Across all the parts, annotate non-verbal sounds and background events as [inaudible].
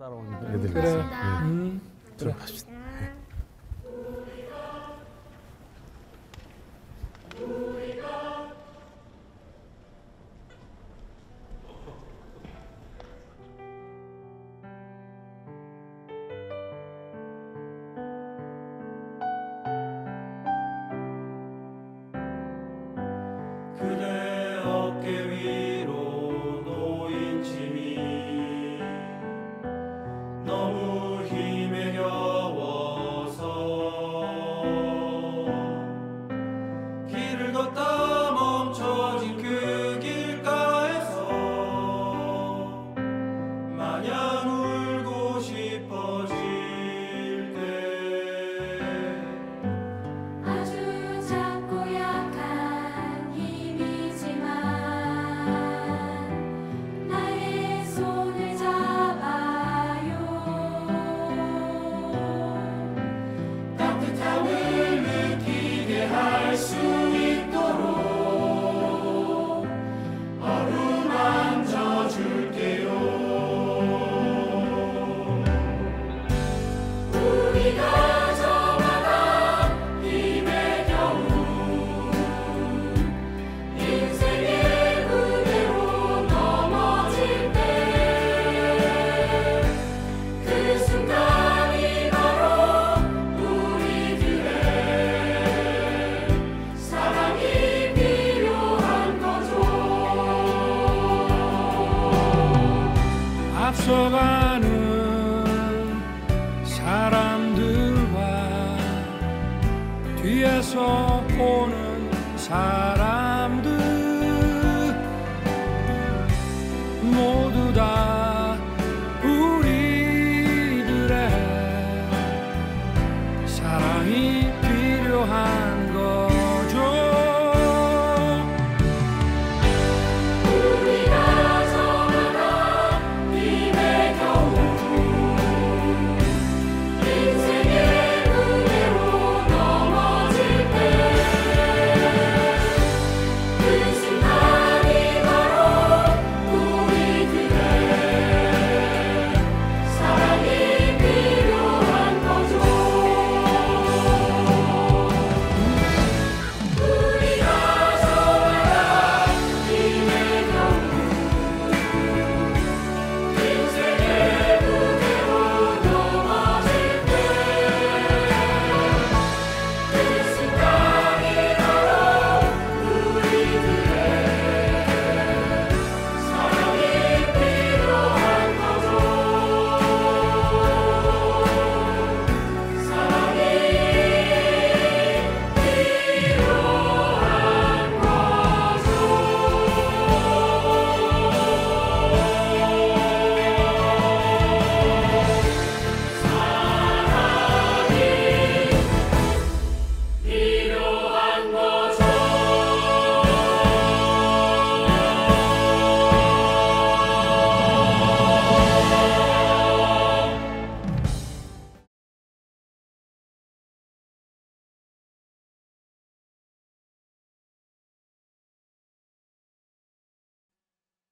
따라온 애들이 그래. 있어요. 음. 들어갑시다. 예. 맞춰가는 사람들과 뒤에서 보는 사람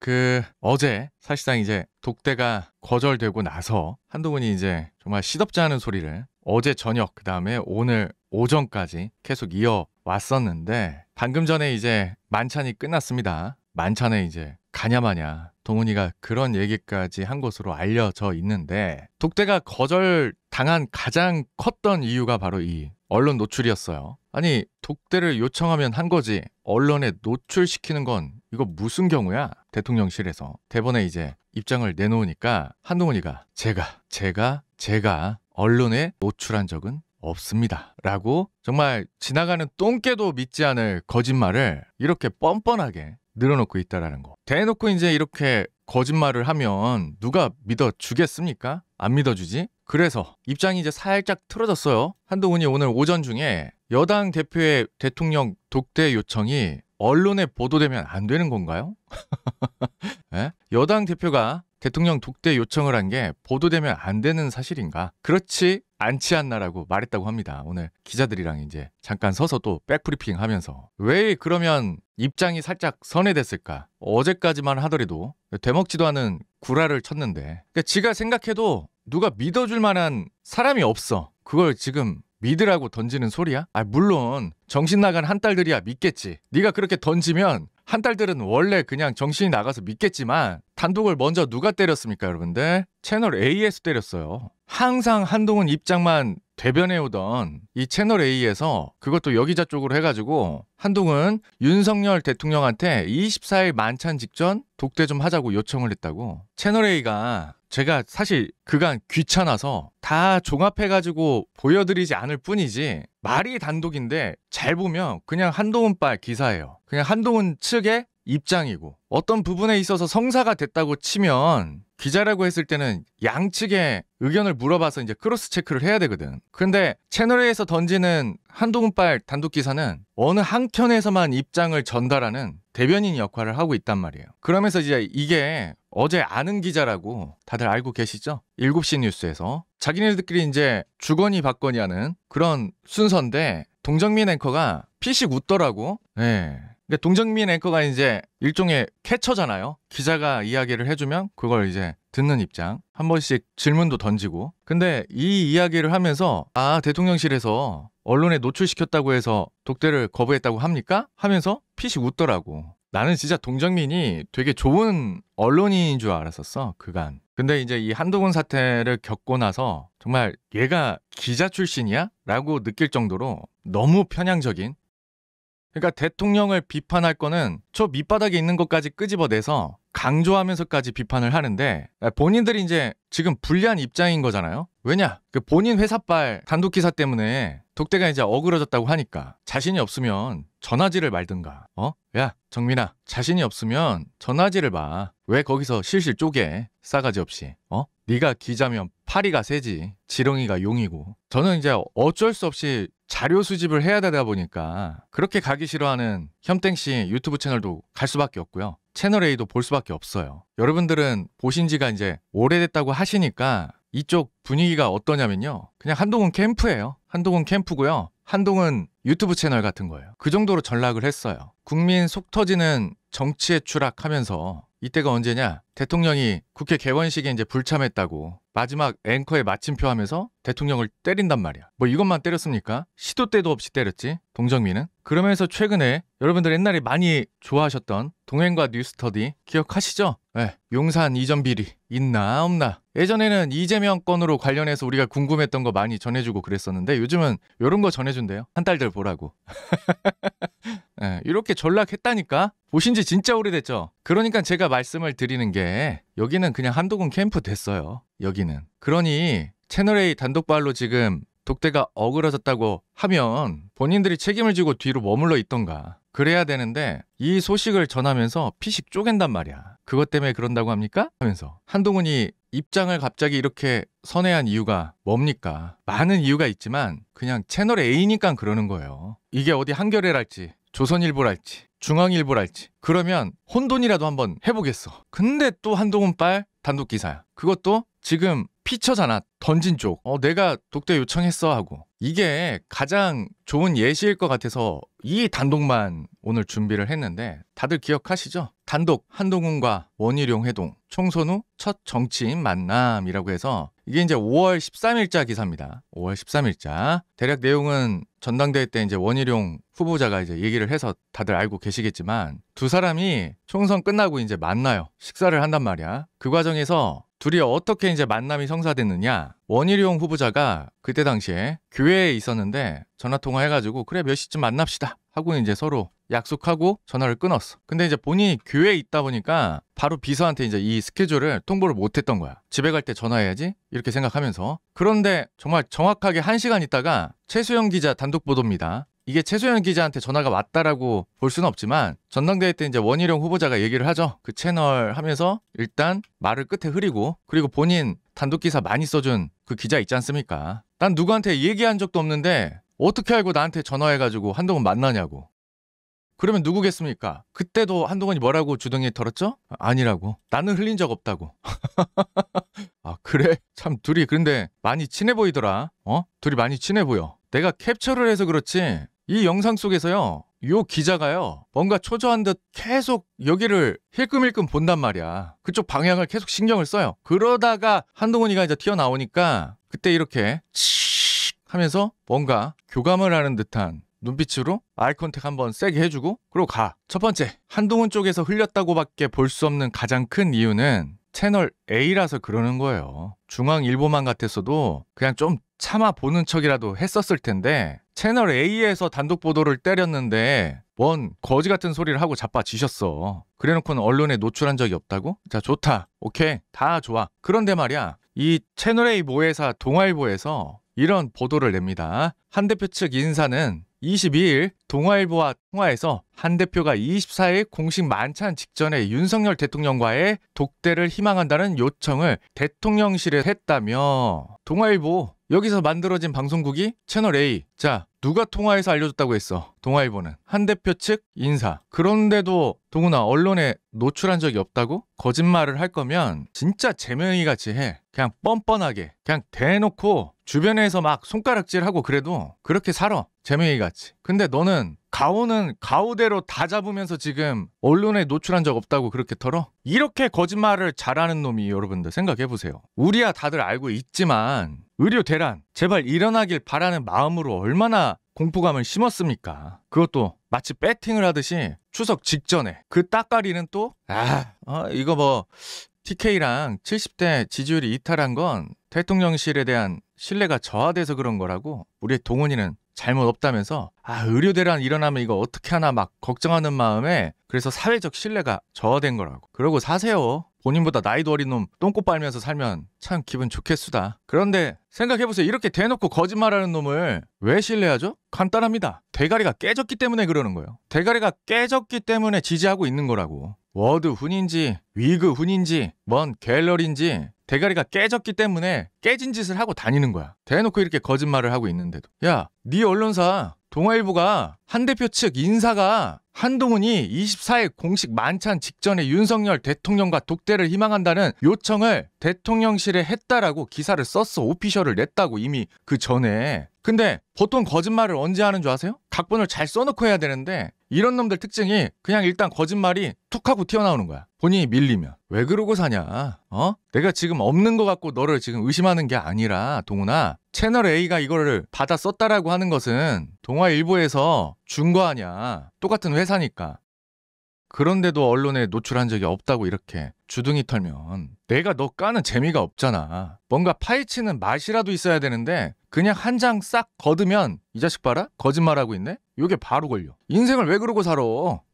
그 어제 사실상 이제 독대가 거절되고 나서 한두분이 이제 정말 시덥지 않은 소리를 어제 저녁 그다음에 오늘 오전까지 계속 이어 왔었는데 방금 전에 이제 만찬이 끝났습니다. 만찬에 이제 가냐마냐 동훈이가 그런 얘기까지 한 것으로 알려져 있는데 독대가 거절 당한 가장 컸던 이유가 바로 이 언론 노출이었어요. 아니 독대를 요청하면 한 거지 언론에 노출시키는 건 이거 무슨 경우야? 대통령실에서 대번에 이제 입장을 내놓으니까 한동훈이가 제가 제가 제가 언론에 노출한 적은 없습니다. 라고 정말 지나가는 똥개도 믿지 않을 거짓말을 이렇게 뻔뻔하게 늘어놓고 있다라는 거. 대놓고 이제 이렇게 거짓말을 하면 누가 믿어주겠습니까? 안 믿어주지? 그래서 입장이 이제 살짝 틀어졌어요. 한동훈이 오늘 오전 중에 여당 대표의 대통령 독대 요청이 언론에 보도되면 안 되는 건가요? [laughs] 예? 여당 대표가 대통령 독대 요청을 한 게 보도되면 안 되는 사실인가? 그렇지 않지 않나라고 말했다고 합니다. 오늘 기자들이랑 이제 잠깐 서서 또 백브리핑 하면서 왜 그러면 입장이 살짝 선회됐을까? 어제까지만 하더라도 되먹지도 않은 구라를 쳤는데 그러니까 지가 생각해도 누가 믿어줄 만한 사람이 없어. 그걸 지금 믿으라고 던지는 소리야? 아 물론 정신 나간 한 딸들이야 믿겠지. 네가 그렇게 던지면 한 달들은 원래 그냥 정신이 나가서 믿겠지만 단독을 먼저 누가 때렸습니까, 여러분들? 채널 A에서 때렸어요. 항상 한동훈 입장만 대변해오던 이 채널 A에서 그것도 여기자 쪽으로 해가지고 한동훈 윤석열 대통령한테 24일 만찬 직전 독대 좀 하자고 요청을 했다고 채널 A가 제가 사실 그간 귀찮아서 다 종합해가지고 보여드리지 않을 뿐이지 말이 단독인데 잘 보면 그냥 한동훈빨 기사예요. 그냥 한동훈 측의 입장이고 어떤 부분에 있어서 성사가 됐다고 치면 기자라고 했을 때는 양측의 의견을 물어봐서 이제 크로스 체크를 해야 되거든. 근데 채널에서 던지는 한동훈빨 단독 기사는 어느 한 켠에서만 입장을 전달하는 대변인 역할을 하고 있단 말이에요. 그러면서 이제 이게 어제 아는 기자라고 다들 알고 계시죠? 7시 뉴스에서 자기네들끼리 이제 주거니 받거니 하는 그런 순서인데 동정민 앵커가 피식 웃더라고. 예. 네. 근데 동정민 앵커가 이제 일종의 캐처잖아요. 기자가 이야기를 해주면 그걸 이제 듣는 입장. 한 번씩 질문도 던지고. 근데 이 이야기를 하면서 아, 대통령실에서 언론에 노출시켰다고 해서 독대를 거부했다고 합니까? 하면서 피식 웃더라고. 나는 진짜 동정민이 되게 좋은 언론인인 줄 알았었어, 그간. 근데 이제 이 한동훈 사태를 겪고 나서 정말 얘가 기자 출신이야? 라고 느낄 정도로 너무 편향적인 그러니까 대통령을 비판할 거는 저 밑바닥에 있는 것까지 끄집어내서 강조하면서까지 비판을 하는데 본인들이 이제 지금 불리한 입장인 거잖아요. 왜냐? 그 본인 회사발 단독 기사 때문에 독대가 이제 어그러졌다고 하니까 자신이 없으면 전화지를 말든가. 어? 야, 정민아. 자신이 없으면 전화지를 봐. 왜 거기서 실실 쪼개? 싸가지 없이. 어? 네가 기자면 파리가 새지. 지렁이가 용이고. 저는 이제 어쩔 수 없이 자료 수집을 해야 되다 보니까 그렇게 가기 싫어하는 현땡 씨 유튜브 채널도 갈 수밖에 없고요. 채널 A도 볼 수밖에 없어요. 여러분들은 보신 지가 이제 오래됐다고 하시니까 이쪽 분위기가 어떠냐면요. 그냥 한동훈 캠프예요. 한동훈 캠프고요. 한동훈 유튜브 채널 같은 거예요. 그 정도로 전락을 했어요. 국민 속 터지는 정치의 추락하면서 이때가 언제냐? 대통령이 국회 개원식에 이제 불참했다고 마지막 앵커에 마침표 하면서 대통령을 때린단 말이야. 뭐 이것만 때렸습니까? 시도 때도 없이 때렸지. 동정민은 그러면서 최근에 여러분들 옛날에 많이 좋아하셨던 동행과 뉴스터디 기억하시죠? 네, 용산 이전 비리 있나 없나 예전에는 이재명 건으로 관련해서 우리가 궁금했던 거 많이 전해주고 그랬었는데 요즘은 이런 거 전해준대요. 한 딸들 보라고. 네, [laughs] 이렇게 전락했다니까? 보신 지 진짜 오래됐죠? 그러니까 제가 말씀을 드리는 게 여기는 그냥 한동훈 캠프 됐어요. 여기는. 그러니 채널A 단독발로 지금 독대가 어그러졌다고 하면 본인들이 책임을 지고 뒤로 머물러 있던가 그래야 되는데 이 소식을 전하면서 피식 쪼갠단 말이야. 그것 때문에 그런다고 합니까? 하면서 한동훈이 입장을 갑자기 이렇게 선회한 이유가 뭡니까? 많은 이유가 있지만 그냥 채널 A니까 그러는 거예요. 이게 어디 한겨레랄지 조선일보랄지 중앙일보랄지 그러면 혼돈이라도 한번 해보겠어. 근데 또 한동훈 빨 단독 기사야. 그것도 지금 피처잖아 던진 쪽. 어 내가 독대 요청했어 하고 이게 가장 좋은 예시일 것 같아서 이 단독만 오늘 준비를 했는데 다들 기억하시죠? 단독 한동훈과 원희룡 회동 총선 후 첫 정치인 만남이라고 해서 이게 이제 5월 13일자 기사입니다. 5월 13일자 대략 내용은 전당대회 때 이제 원희룡 후보자가 이제 얘기를 해서 다들 알고 계시겠지만 두 사람이 총선 끝나고 이제 만나요. 식사를 한단 말이야. 그 과정에서 둘이 어떻게 이제 만남이 성사됐느냐. 원희룡 후보자가 그때 당시에 교회에 있었는데 전화통화 해가지고 그래 몇 시쯤 만납시다 하고 이제 서로 약속하고 전화를 끊었어. 근데 이제 본인이 교회에 있다 보니까 바로 비서한테 이제 이 스케줄을 통보를 못 했던 거야. 집에 갈 때 전화해야지. 이렇게 생각하면서. 그런데 정말 정확하게 한시간 있다가 최수영 기자 단독 보도입니다. 이게 최소연 기자한테 전화가 왔다라고 볼 수는 없지만 전당대회 때 이제 원희룡 후보자가 얘기를 하죠. 그 채널 하면서 일단 말을 끝에 흐리고 그리고 본인 단독 기사 많이 써준 그 기자 있지 않습니까? 난 누구한테 얘기한 적도 없는데 어떻게 알고 나한테 전화해가지고 한동훈 만나냐고. 그러면 누구겠습니까? 그때도 한동훈이 뭐라고 주둥이 털었죠? 아니라고. 나는 흘린 적 없다고. [laughs] 아, 그래? 참, 둘이 그런데 많이 친해 보이더라. 어? 둘이 많이 친해 보여. 내가 캡처를 해서 그렇지 이 영상 속에서요. 요 기자가요. 뭔가 초조한 듯 계속 여기를 힐끔힐끔 본단 말이야. 그쪽 방향을 계속 신경을 써요. 그러다가 한동훈이가 이제 튀어나오니까 그때 이렇게 치익 하면서 뭔가 교감을 하는 듯한 눈빛으로 아이 컨택 한번 세게 해주고 그리고 가. 첫 번째 한동훈 쪽에서 흘렸다고밖에 볼 수 없는 가장 큰 이유는 채널 A라서 그러는 거예요. 중앙일보만 같았어도 그냥 좀 참아 보는 척이라도 했었을 텐데 채널 A에서 단독 보도를 때렸는데 뭔 거지 같은 소리를 하고 자빠지셨어. 그래놓고는 언론에 노출한 적이 없다고? 자 좋다. 오케이 다 좋아. 그런데 말이야 이 채널 A 모회사 동아일보에서 이런 보도를 냅니다. 한 대표 측 인사는 22일 동아일보와 통화에서 한 대표가 24일 공식 만찬 직전에 윤석열 대통령과의 독대를 희망한다는 요청을 대통령실에 했다며 동아일보 여기서 만들어진 방송국이 채널 A. 자, 누가 통화해서 알려줬다고 했어. 동아일보는. 한 대표 측 인사. 그런데도 동훈아 언론에 노출한 적이 없다고? 거짓말을 할 거면 진짜 제명이 같이 해. 그냥 뻔뻔하게. 그냥 대놓고 주변에서 막 손가락질하고 그래도 그렇게 살아. 재명이 같이. 근데 너는 가오는 가오대로 다 잡으면서 지금 언론에 노출한 적 없다고 그렇게 털어? 이렇게 거짓말을 잘하는 놈이 여러분들 생각해 보세요. 우리야 다들 알고 있지만 의료 대란 제발 일어나길 바라는 마음으로 얼마나 공포감을 심었습니까? 그것도 마치 배팅을 하듯이 추석 직전에 그 따까리는 또 아, 어, 이거 뭐 TK랑 70대 지지율이 이탈한 건 대통령실에 대한 신뢰가 저하돼서 그런 거라고 우리의 동원이는 잘못 없다면서 아 의료 대란 일어나면 이거 어떻게 하나 막 걱정하는 마음에 그래서 사회적 신뢰가 저하된 거라고 그러고 사세요 본인보다 나이도 어린 놈 똥꼬 빨면서 살면 참 기분 좋겠수다 그런데 생각해보세요 이렇게 대놓고 거짓말하는 놈을 왜 신뢰하죠? 간단합니다 대가리가 깨졌기 때문에 그러는 거예요 대가리가 깨졌기 때문에 지지하고 있는 거라고 워드 훈인지 위그 훈인지 뭔 갤러리인지 대가리가 깨졌기 때문에 깨진 짓을 하고 다니는 거야. 대놓고 이렇게 거짓말을 하고 있는데도. 야, 네 언론사 동아일보가 한 대표 측 인사가 한동훈이 24일 공식 만찬 직전에 윤석열 대통령과 독대를 희망한다는 요청을 대통령실에 했다라고 기사를 썼어. 오피셜을 냈다고 이미 그 전에. 근데 보통 거짓말을 언제 하는 줄 아세요? 각본을 잘 써놓고 해야 되는데 이런 놈들 특징이 그냥 일단 거짓말이 툭 하고 튀어나오는 거야. 본인이 밀리면. 왜 그러고 사냐? 어? 내가 지금 없는 것 같고 너를 지금 의심하는 게 아니라 동훈아 채널 A가 이거를 받아 썼다라고 하는 것은 동화일부에서준 거 아니야. 똑같은 회사니까. 그런데도 언론에 노출한 적이 없다고 이렇게 주둥이 털면 내가 너 까는 재미가 없잖아. 뭔가 파헤치는 맛이라도 있어야 되는데 그냥 한 장 싹걷으면이 자식 봐라? 거짓말하고 있네? 요게 바로 걸려. 인생을 왜 그러고 살아?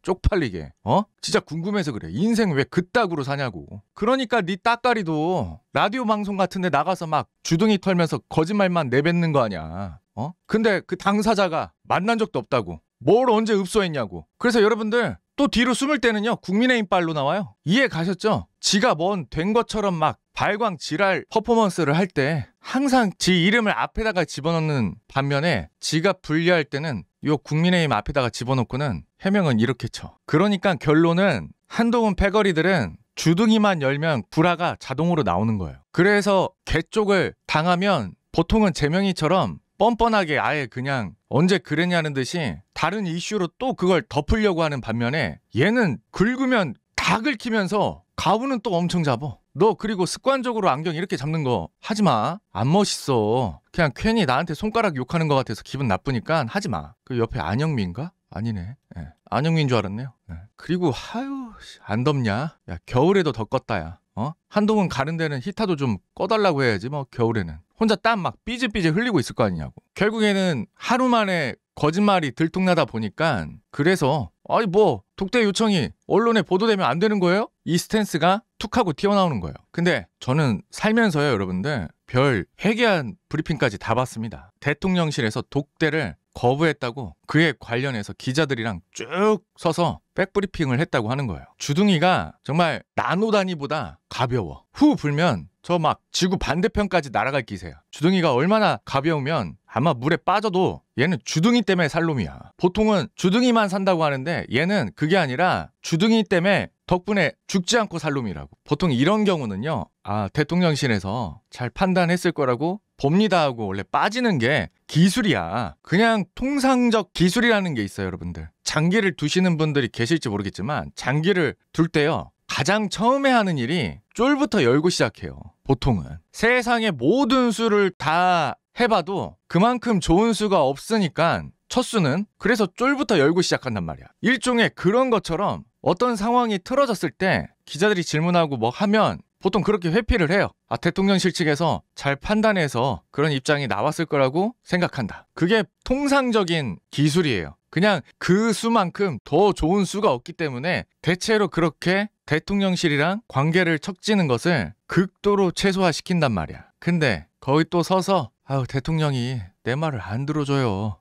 쪽팔리게. 어? 진짜 궁금해서 그래. 인생 왜 그따구로 사냐고. 그러니까 네 따까리도 라디오 방송 같은데 나가서 막 주둥이 털면서 거짓말만 내뱉는 거 아니야. 어? 근데 그 당사자가 만난 적도 없다고. 뭘 언제 읍소했냐고. 그래서 여러분들 또 뒤로 숨을 때는요 국민의힘 빨로 나와요. 이해 가셨죠? 지가 뭔 된 것처럼 막 발광 지랄 퍼포먼스를 할 때 항상 지 이름을 앞에다가 집어넣는 반면에 지가 불리할 때는 요 국민의힘 앞에다가 집어넣고는 해명은 이렇게 쳐. 그러니까 결론은 한동훈 패거리들은 주둥이만 열면 불화가 자동으로 나오는 거예요. 그래서 개쪽을 당하면 보통은 제명이처럼 뻔뻔하게 아예 그냥 언제 그랬냐는 듯이 다른 이슈로 또 그걸 덮으려고 하는 반면에 얘는 긁으면 다 긁히면서 가부는 또 엄청 잡어. 너 그리고 습관적으로 안경 이렇게 잡는 거 하지 마. 안 멋있어. 그냥 괜히 나한테 손가락 욕하는 것 같아서 기분 나쁘니까 하지 마. 그 옆에 안영민인가? 아니네. 예. 안영민인 줄 알았네요. 예. 그리고 하유 안 덥냐? 야 겨울에도 덥겠다야. 어? 한동훈 가는 데는 히타도 좀 꺼달라고 해야지 뭐 겨울에는 혼자 땀 막 삐질삐질 흘리고 있을 거 아니냐고 결국에는 하루 만에 거짓말이 들통나다 보니까 그래서 아니 뭐 독대 요청이 언론에 보도되면 안 되는 거예요? 이 스탠스가 툭하고 튀어나오는 거예요. 근데 저는 살면서요 여러분들 별 회개한 브리핑까지 다 봤습니다. 대통령실에서 독대를 거부했다고 그에 관련해서 기자들이랑 쭉 서서 백브리핑을 했다고 하는 거예요. 주둥이가 정말 나노 단위보다 가벼워. 후 불면 저 막 지구 반대편까지 날아갈 기세야. 주둥이가 얼마나 가벼우면 아마 물에 빠져도 얘는 주둥이 때문에 살 놈이야. 보통은 주둥이만 산다고 하는데 얘는 그게 아니라 주둥이 때문에 덕분에 죽지 않고 살 놈이라고. 보통 이런 경우는요. 아, 대통령실에서 잘 판단했을 거라고 봅니다 하고 원래 빠지는 게 기술이야. 그냥 통상적 기술이라는 게 있어요, 여러분들. 장기를 두시는 분들이 계실지 모르겠지만 장기를 둘 때요. 가장 처음에 하는 일이 쫄부터 열고 시작해요. 보통은. 세상의 모든 수를 다 해봐도 그만큼 좋은 수가 없으니까 첫 수는 그래서 쫄부터 열고 시작한단 말이야. 일종의 그런 것처럼 어떤 상황이 틀어졌을 때 기자들이 질문하고 뭐 하면 보통 그렇게 회피를 해요. 아, 대통령실 측에서 잘 판단해서 그런 입장이 나왔을 거라고 생각한다. 그게 통상적인 기술이에요. 그냥 그 수만큼 더 좋은 수가 없기 때문에 대체로 그렇게 대통령실이랑 관계를 척지는 것을 극도로 최소화시킨단 말이야. 근데 거기 또 서서 아유 대통령이 내 말을 안 들어줘요.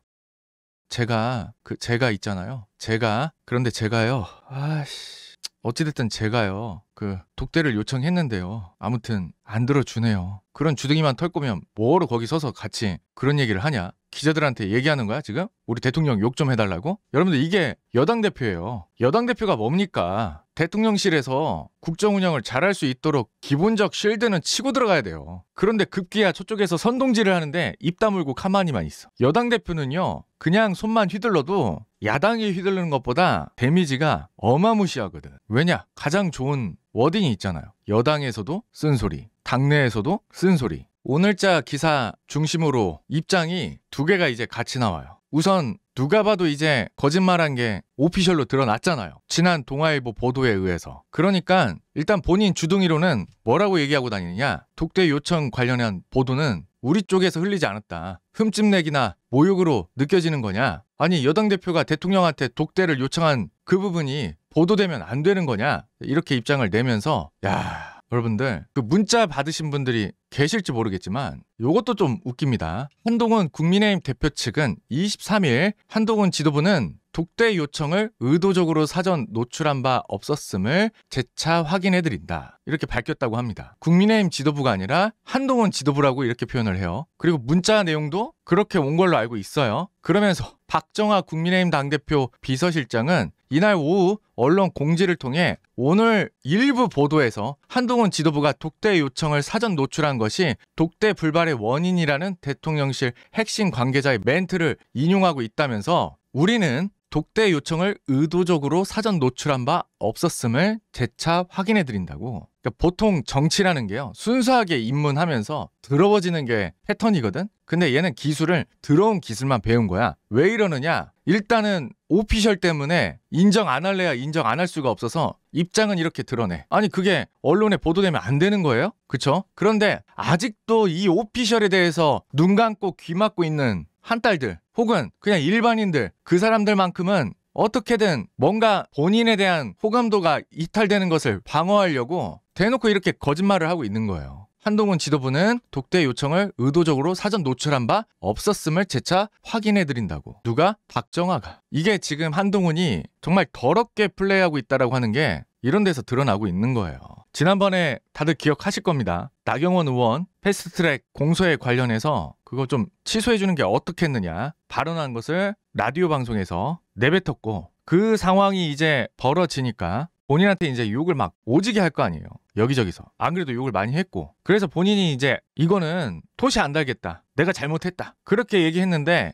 제가 그 제가 있잖아요. 제가 그런데 제가요. 아씨 어찌됐든 제가요, 그, 독대를 요청했는데요. 아무튼, 안 들어주네요. 그런 주둥이만 털 거면 뭐하러 거기 서서 같이 그런 얘기를 하냐? 기자들한테 얘기하는 거야 지금? 우리 대통령 욕 좀 해달라고? 여러분들 이게 여당 대표예요. 여당 대표가 뭡니까? 대통령실에서 국정 운영을 잘할 수 있도록 기본적 쉴드는 치고 들어가야 돼요. 그런데 급기야 저쪽에서 선동질을 하는데 입 다물고 가만히만 있어. 여당 대표는요, 그냥 손만 휘둘러도 야당이 휘둘르는 것보다 데미지가 어마무시하거든. 왜냐? 가장 좋은 워딩이 있잖아요. 여당에서도 쓴소리, 당내에서도 쓴소리, 오늘자 기사 중심으로 입장이 두 개가 이제 같이 나와요. 우선 누가 봐도 이제 거짓말한 게 오피셜로 드러났잖아요. 지난 동아일보 보도에 의해서. 그러니까 일단 본인 주둥이로는 뭐라고 얘기하고 다니느냐. 독대 요청 관련한 보도는 우리 쪽에서 흘리지 않았다. 흠집내기나 모욕으로 느껴지는 거냐? 아니 여당 대표가 대통령한테 독대를 요청한 그 부분이 보도되면 안 되는 거냐? 이렇게 입장을 내면서 야 여러분들 그 문자 받으신 분들이 계실지 모르겠지만 이것도 좀 웃깁니다. 한동훈 국민의힘 대표 측은 23일 한동훈 지도부는 독대 요청을 의도적으로 사전 노출한 바 없었음을 재차 확인해드린다. 이렇게 밝혔다고 합니다. 국민의힘 지도부가 아니라 한동훈 지도부라고 이렇게 표현을 해요. 그리고 문자 내용도 그렇게 온 걸로 알고 있어요. 그러면서 박정아 국민의힘 당대표 비서실장은 이날 오후 언론 공지를 통해 오늘 일부 보도에서 한동훈 지도부가 독대 요청을 사전 노출한 것이 독대 불발의 원인이라는 대통령실 핵심 관계자의 멘트를 인용하고 있다면서 우리는 독대 요청을 의도적으로 사전 노출한 바 없었음을 재차 확인해 드린다고 그러니까 보통 정치라는 게요 순수하게 입문하면서 들어버지는게 패턴이거든 근데 얘는 기술을 들어온 기술만 배운 거야 왜 이러느냐 일단은 오피셜 때문에 인정 안 할래야 인정 안 할 수가 없어서 입장은 이렇게 드러내 아니 그게 언론에 보도되면 안 되는 거예요 그쵸 그런데 아직도 이 오피셜에 대해서 눈 감고 귀 막고 있는 한 딸들 혹은 그냥 일반인들 그 사람들만큼은 어떻게든 뭔가 본인에 대한 호감도가 이탈되는 것을 방어하려고 대놓고 이렇게 거짓말을 하고 있는 거예요. 한동훈 지도부는 독대 요청을 의도적으로 사전 노출한 바 없었음을 재차 확인해 드린다고. 누가? 박정아가. 이게 지금 한동훈이 정말 더럽게 플레이하고 있다라고 하는 게 이런 데서 드러나고 있는 거예요. 지난번에 다들 기억하실 겁니다. 나경원 의원 패스트트랙 공소에 관련해서 그거 좀 취소해 주는 게 어떻겠느냐 발언한 것을 라디오 방송에서 내뱉었고 그 상황이 이제 벌어지니까 본인한테 이제 욕을 막 오지게 할 거 아니에요. 여기저기서. 안 그래도 욕을 많이 했고. 그래서 본인이 이제 이거는 토시 안 달겠다. 내가 잘못했다. 그렇게 얘기했는데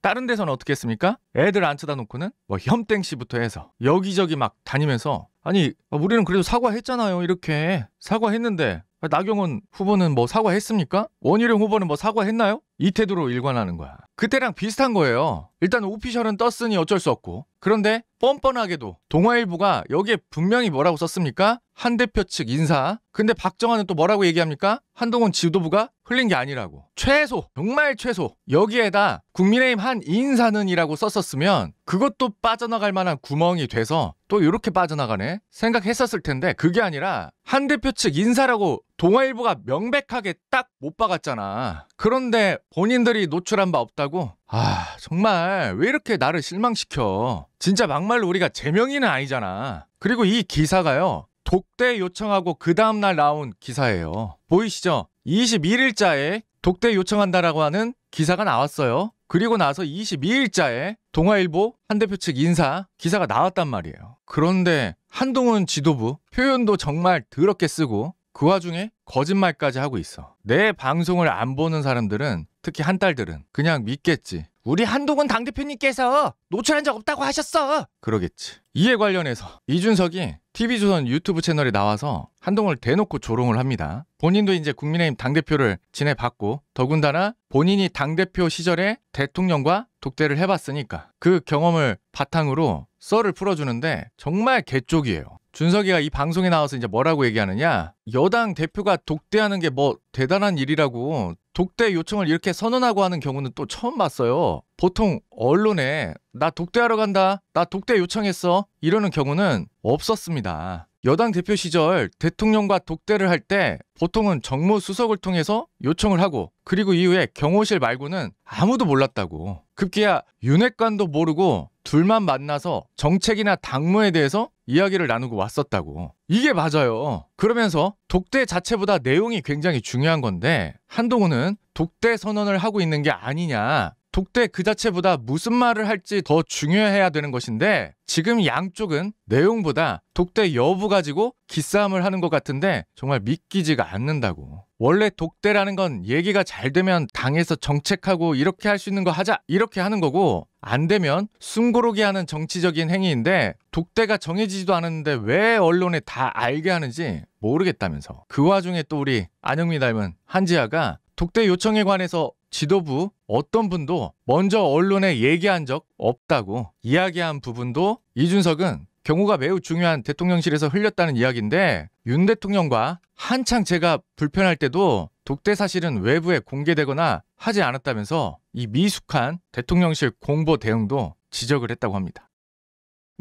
다른 데서는 어떻게 했습니까? 애들 앉혀다 놓고는 뭐혐땡시부터 해서 여기저기 막 다니면서 아니 우리는 그래도 사과했잖아요 이렇게 사과했는데 나경원 후보는 뭐 사과했습니까? 원희룡 후보는 뭐 사과했나요? 이 태도로 일관하는 거야. 그때랑 비슷한 거예요. 일단 오피셜은 떴으니 어쩔 수 없고. 그런데 뻔뻔하게도 동아일보가 여기에 분명히 뭐라고 썼습니까? 한 대표 측 인사. 근데 박정환은 또 뭐라고 얘기합니까? 한동훈 지도부가 흘린 게 아니라고. 최소, 정말 최소. 여기에다 국민의힘 한 인사는이라고 썼었으면 그것도 빠져나갈 만한 구멍이 돼서 또 이렇게 빠져나가네? 생각했었을 텐데 그게 아니라 한 대표 측 인사라고 동아일보가 명백하게 딱 못 박았잖아. 그런데 본인들이 노출한 바 없다고? 아, 정말 왜 이렇게 나를 실망시켜. 진짜 막말로 우리가 제명인은 아니잖아. 그리고 이 기사가요. 독대 요청하고 그 다음날 나온 기사예요. 보이시죠? 21일자에 독대 요청한다라고 하는 기사가 나왔어요. 그리고 나서 22일자에 동아일보 한 대표 측 인사 기사가 나왔단 말이에요. 그런데 한동훈 지도부 표현도 정말 더럽게 쓰고 그 와중에 거짓말까지 하고 있어. 내 방송을 안 보는 사람들은 특히 한딸들은 그냥 믿겠지. 우리 한동훈 당대표님께서 노출한 적 없다고 하셨어. 그러겠지. 이에 관련해서 이준석이 TV조선 유튜브 채널에 나와서 한동훈을 대놓고 조롱을 합니다. 본인도 이제 국민의힘 당대표를 지내봤고 더군다나 본인이 당대표 시절에 대통령과 독대를 해봤으니까 그 경험을 바탕으로 썰을 풀어주는데 정말 개쪽이에요. 준석이가 이 방송에 나와서 이제 뭐라고 얘기하느냐 여당 대표가 독대하는 게 뭐 대단한 일이라고 독대 요청을 이렇게 선언하고 하는 경우는 또 처음 봤어요. 보통 언론에 나 독대하러 간다, 나 독대 요청했어 이러는 경우는 없었습니다. 여당 대표 시절 대통령과 독대를 할 때 보통은 정무수석을 통해서 요청을 하고 그리고 이후에 경호실 말고는 아무도 몰랐다고. 급기야 윤핵관도 모르고 둘만 만나서 정책이나 당무에 대해서 이야기를 나누고 왔었다고. 이게 맞아요. 그러면서 독대 자체보다 내용이 굉장히 중요한 건데 한동훈은 독대 선언을 하고 있는 게 아니냐 독대 그 자체보다 무슨 말을 할지 더 중요해야 되는 것인데 지금 양쪽은 내용보다 독대 여부 가지고 기싸움을 하는 것 같은데 정말 믿기지가 않는다고. 원래 독대라는 건 얘기가 잘 되면 당에서 정책하고 이렇게 할 수 있는 거 하자 이렇게 하는 거고 안 되면 숨고르기 하는 정치적인 행위인데 독대가 정해지지도 않았는데 왜 언론에 다 알게 하는지 모르겠다면서 그 와중에 또 우리 안영미 닮은 한지아가 독대 요청에 관해서 지도부 어떤 분도 먼저 언론에 얘기한 적 없다고 이야기한 부분도 이준석은 경우가 매우 중요한 대통령실에서 흘렸다는 이야기인데 윤 대통령과 한창 제가 불편할 때도 독대 사실은 외부에 공개되거나 하지 않았다면서 이 미숙한 대통령실 공보 대응도 지적을 했다고 합니다.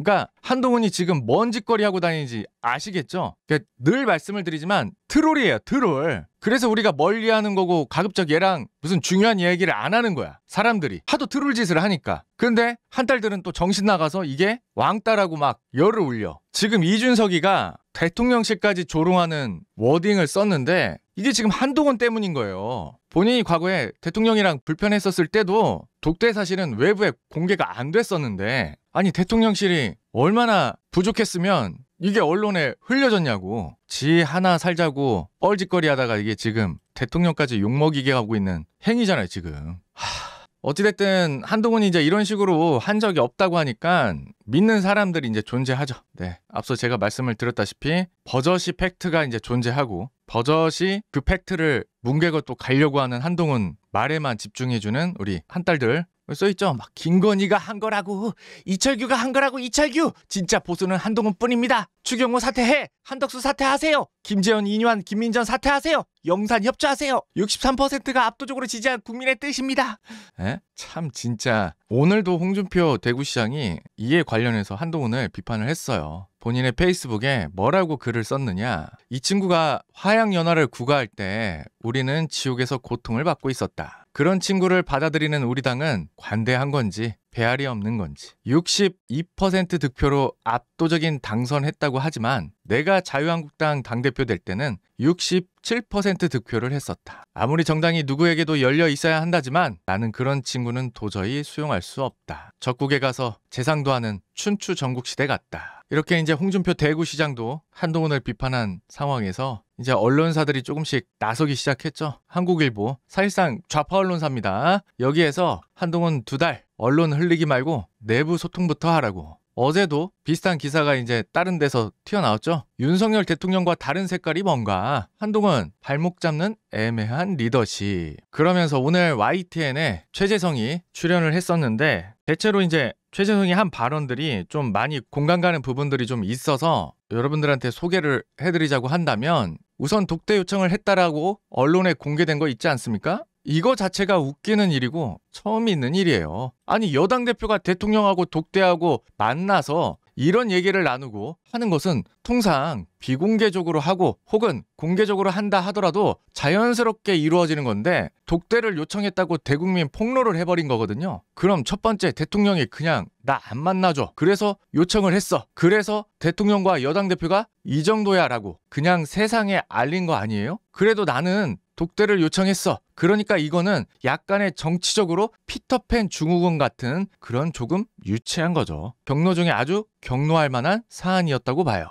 그러니까 한동훈이 지금 뭔 짓거리 하고 다니는지 아시겠죠? 그러니까 늘 말씀을 드리지만 트롤이에요, 트롤. 그래서 우리가 멀리 하는 거고 가급적 얘랑 무슨 중요한 얘기를 안 하는 거야. 사람들이 하도 트롤 짓을 하니까. 근데 한 딸들은 또 정신 나가서 이게 왕따라고 막 열을 울려. 지금 이준석이가 대통령실까지 조롱하는 워딩을 썼는데 이게 지금 한동훈 때문인 거예요. 본인이 과거에 대통령이랑 불편했었을 때도 독대 사실은 외부에 공개가 안 됐었는데 아니 대통령실이 얼마나 부족했으면 이게 언론에 흘려졌냐고 지 하나 살자고 뻘짓거리 하다가 이게 지금 대통령까지 욕먹이게 하고 있는 행위잖아요 지금 하... 어찌됐든 한동훈이 이제 이런 식으로 한 적이 없다고 하니까 믿는 사람들이 이제 존재하죠. 네. 앞서 제가 말씀을 드렸다시피 버젓이 팩트가 이제 존재하고 버젓이 그 팩트를 뭉개고 또 가려고 하는 한동훈 말에만 집중해주는 우리 한딸들 써있죠. 막 김건희가 한 거라고 이철규가 한 거라고 이철규 진짜 보수는 한동훈뿐입니다. 추경호 사퇴해! 한덕수 사퇴하세요! 김재현, 이뉴한, 김민전 사퇴하세요! 영산 협조하세요! 63%가 압도적으로 지지한 국민의 뜻입니다. 에? 참 진짜 오늘도 홍준표 대구시장이 이에 관련해서 한동훈을 비판을 했어요. 본인의 페이스북에 뭐라고 글을 썼느냐. 이 친구가 화양연화를 구가할 때 우리는 지옥에서 고통을 받고 있었다. 그런 친구를 받아들이는 우리 당은 관대한 건지 배알이 없는 건지 62% 득표로 압도적인 당선했다고 하지만 내가 자유한국당 당대표 될 때는 67% 득표를 했었다. 아무리 정당이 누구에게도 열려 있어야 한다지만 나는 그런 친구는 도저히 수용할 수 없다. 적국에 가서 재상도 하는 춘추 전국시대 같다. 이렇게 이제 홍준표 대구시장도 한동훈을 비판한 상황에서 이제 언론사들이 조금씩 나서기 시작했죠. 한국일보 사실상 좌파 언론사입니다. 여기에서 한동훈 두 달 언론 흘리기 말고 내부 소통부터 하라고 어제도 비슷한 기사가 이제 다른 데서 튀어나왔죠. 윤석열 대통령과 다른 색깔이 뭔가 한동훈 발목 잡는 애매한 리더십. 그러면서 오늘 YTN에 최재성이 출연을 했었는데 대체로 이제 최재성이한 발언들이 좀 많이 공감 가는 부분들이 좀 있어서 여러분들한테 소개를 해드리자고 한다면 우선 독대 요청을 했다라고 언론에 공개된 거 있지 않습니까? 이거 자체가 웃기는 일이고 처음 있는 일이에요. 아니 여당 대표가 대통령하고 독대하고 만나서 이런 얘기를 나누고 하는 것은 통상 비공개적으로 하고 혹은 공개적으로 한다 하더라도 자연스럽게 이루어지는 건데 독대를 요청했다고 대국민 폭로를 해버린 거거든요. 그럼 첫 번째 대통령이 그냥 나 안 만나줘. 그래서 요청을 했어. 그래서 대통령과 여당 대표가 이 정도야 라고 그냥 세상에 알린 거 아니에요? 그래도 나는 독대를 요청했어. 그러니까 이거는 약간의 정치적으로 피터팬 중후군 같은 그런 조금 유치한 거죠. 경로 중에 아주 경로할 만한 사안이었다고 봐요.